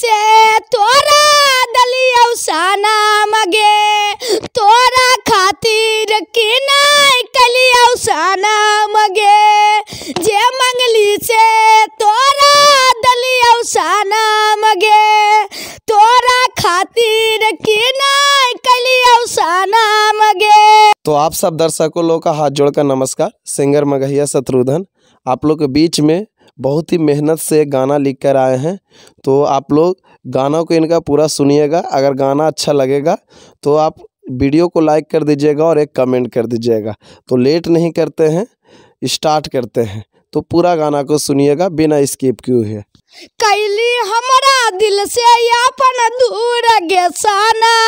से तोरा दलियौ साना मगे तोरा खातिर कि नहीं कलियौ साना मगे जे मंगली से तोरा दलियौ साना मगे तोरा खातिर कि नहीं कलियौ साना मगे तो आप सब दर्शकों लोग का हाथ जोड़कर नमस्कार सिंगर मगहिया शत्रुधन आप लोग के बीच में बहुत ही मेहनत से गाना लिख कर आए हैं तो आप लोग गाना को इनका पूरा सुनिएगा अगर गाना अच्छा लगेगा तो आप वीडियो को लाइक कर दीजिएगा और एक कमेंट कर दीजिएगा तो लेट नहीं करते हैं स्टार्ट करते हैं तो पूरा गाना को सुनिएगा बिना स्किप क्यों है कैली हमारा दिल से अपन दूर गेसाना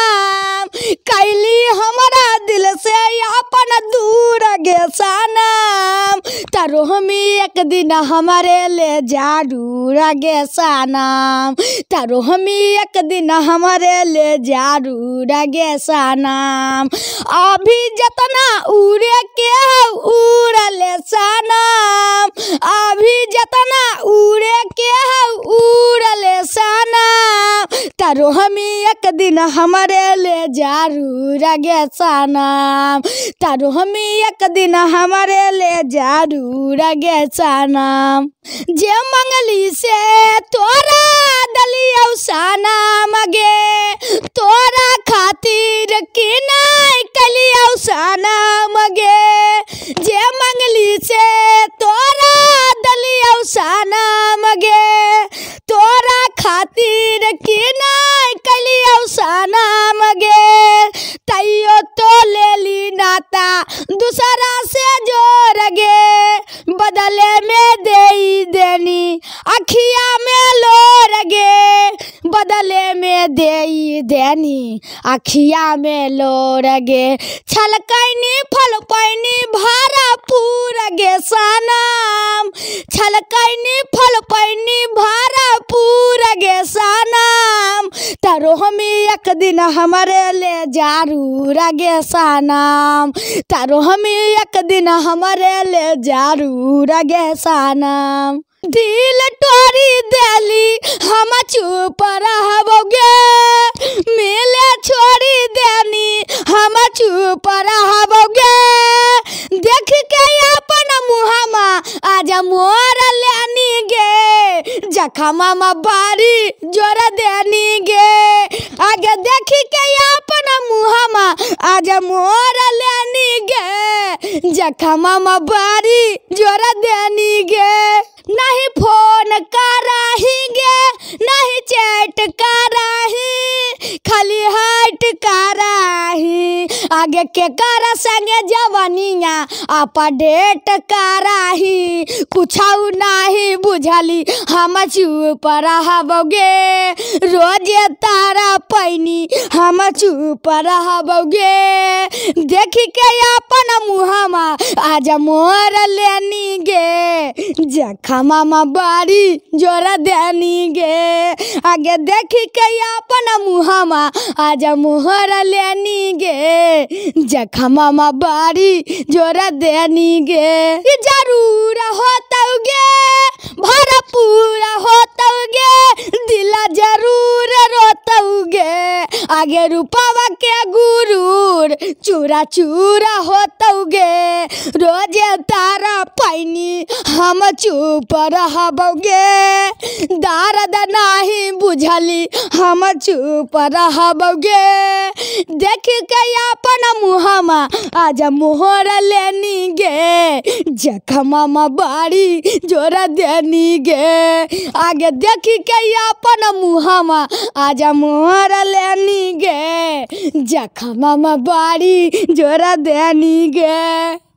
तारोहमी एक दिन हमारे ले जाडू रगे तारो तारोहमी एक दिन हमारे ले जाडू रगे सनाम अभी जतना उड़े के उड़ ले सनाम अभी जतना उड़े के दिन हमारे ले जारू रगे सनम तारो हमी एक दिन हमारे ले जारू रगे सनम जे मंगली से तोरा दल बदले में दे देनी अखिया में लो रगे बदले में दे देनी अखिया में लो रगे छलकैनी फल पैनी भारा पूरगे सनम छलकैनी फल पैनी भा एक दिन हमारे ले जारू रागेसा नाम तारो हम एक दिन हमारे ले जारू रागेसा नाम दिल टोरी दिली हम चुप रहबोगे मिले छोड़ी देनी हम चुप रहबोगे देख के खमा मा बारी जोर देनी गे आगे देखी के अपन मुहमा आज मोर लेनी गे जखमा मा बारी जोरा देनी गे नहीं फोन कराही गे नहीं चैट कर खाली हट कराही आगे के कर संगे जवनिया आप डेट कराही कुछ नहीं बुझली हम चुप रहबोगे रोज तारा पैनी हम चुप रहबोगे देखी के अपन मुहमा आज मोर लेनी गे मामा बारी जोरा देनी गे आगे देखी के अपन मुहमा आज मुहर लेनी गे जखमा बारी जोरा देनी गे जरूर होता गे चूरा चूरा होतौगे रोजे तारा पानी हम चुप रहबौगे दाल बुझली हम चुप रह देख के अपन मुहमा आज मोहर लेनी गे जखमा बारी जोर देनी गे आगे देख के अपन मुहमा आज मोहर लेनी गे जखम बारी जोर देनी गे